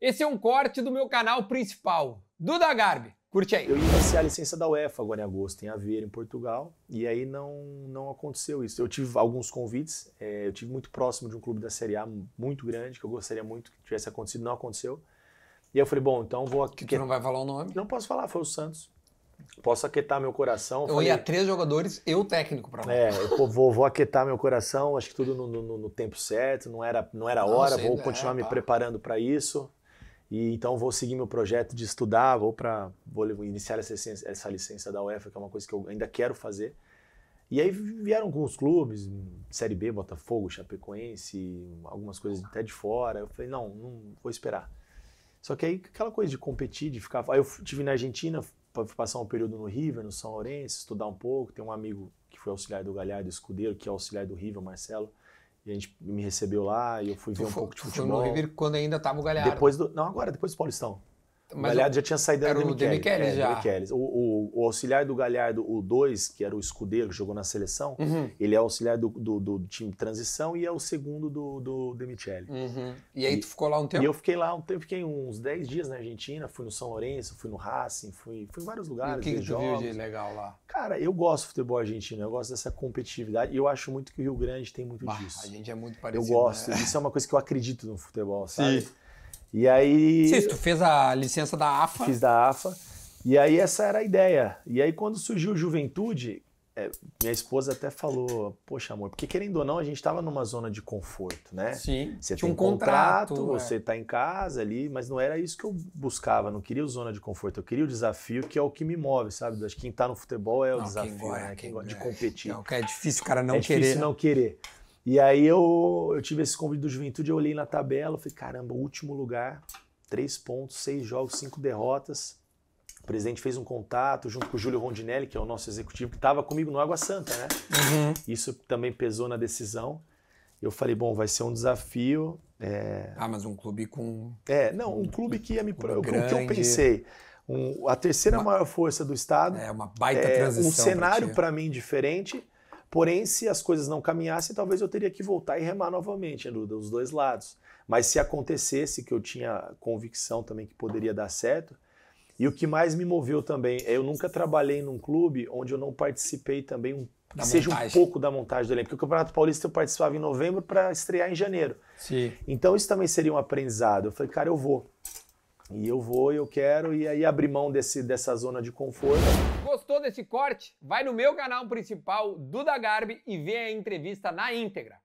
Esse é um corte do meu canal principal, Duda Garbi. Curte aí. Eu ia iniciar a licença da UEFA agora em agosto, em Aveiro, em Portugal, e aí não, não aconteceu isso. Eu tive alguns convites, é, eu tive muito próximo de um clube da Série A muito grande, que eu gostaria muito que tivesse acontecido, não aconteceu. E aí eu falei, bom, então vou aqui. Que tu não vai falar o nome? Não posso falar, foi o Santos. Posso aquetar meu coração. Eu, falei, ia três jogadores eu técnico para lá. É, eu vou, vou aquietar meu coração, acho que tudo no, no, no tempo certo, não era, não era não, hora, sei, vou continuar é, me tá. preparando para isso. E então vou seguir meu projeto de estudar, vou para vou iniciar essa licença, essa licença da UEFA, que é uma coisa que eu ainda quero fazer. E aí vieram com os clubes, Série B, Botafogo, Chapecoense, algumas coisas até de fora. Eu falei, não, não vou esperar. Só que aí aquela coisa de competir, de ficar. Aí eu tive na Argentina, fui passar um período no River, no São Lourenço, estudar um pouco. Tem um amigo que foi auxiliar do Galhardo Escudeiro, que é auxiliar do River, Marcelo. E a gente me recebeu lá e eu fui tu ver um foi, pouco de futebol. Foi no River quando ainda estava o Galhardo. Depois do, não, agora, depois do Paulistão. Mas o Galhardo já tinha saído era do Demichelis. Demichelis, é, já. O, o, o, auxiliar do Galhardo, o 2, que era o escudeiro que jogou na seleção, uhum. ele é auxiliar do, do, do, time de transição e é o segundo do, do Demichelis. Uhum. E aí e, tu ficou lá um tempo? E eu fiquei lá um tempo, fiquei uns 10 dias na Argentina, fui no São Lourenço, fui no Racing, fui, fui em vários lugares. E o que, que tu viu de legal lá? Cara, eu gosto do futebol argentino, eu gosto dessa competitividade e eu acho muito que o Rio Grande tem muito bah, disso. A gente é muito parecido. Eu né? gosto, né? isso é uma coisa que eu acredito no futebol, sabe? Sim. E aí. Sim, tu fez a licença da AFA. Fiz da AFA. E aí essa era a ideia. E aí quando surgiu Juventude, é, minha esposa até falou, poxa amor, porque querendo ou não, a gente estava numa zona de conforto, né? Sim. Você tinha tem um contrato, contrato é. você está em casa ali, mas não era isso que eu buscava, não queria zona de conforto, eu queria o desafio que é o que me move, sabe? Acho que quem está no futebol é o não, desafio, gosta, né? Quem gosta de é. competir. é difícil o cara não é querer. É né? difícil não querer. E aí eu, eu tive esse convite do Juventude, eu olhei na tabela, falei, caramba, último lugar, três pontos, seis jogos, cinco derrotas. O presidente fez um contato junto com o Júlio Rondinelli, que é o nosso executivo, que estava comigo no Água Santa, né? Uhum. Isso também pesou na decisão. Eu falei, bom, vai ser um desafio. É... Ah, mas um clube com. É, não, um, clube que ia me. Um o que eu pensei. Um, a terceira uma... maior força do Estado. É, uma baita é, transição. Um cenário para mim diferente Porém, se as coisas não caminhassem, talvez eu teria que voltar e remar novamente, dos dois lados. Mas se acontecesse, que eu tinha convicção também que poderia dar certo, e o que mais me moveu também é eu nunca trabalhei num clube onde eu não participei também um, que seja montagem. um pouco da montagem do elenco. Porque o Campeonato Paulista eu participava em novembro para estrear em janeiro. Sim. Então isso também seria um aprendizado. Eu falei, cara, eu vou. E eu vou, eu quero, e aí abrir mão desse, dessa zona de conforto. Gostou desse corte? Vai no meu canal principal, Duda Garbi, e vê a entrevista na íntegra.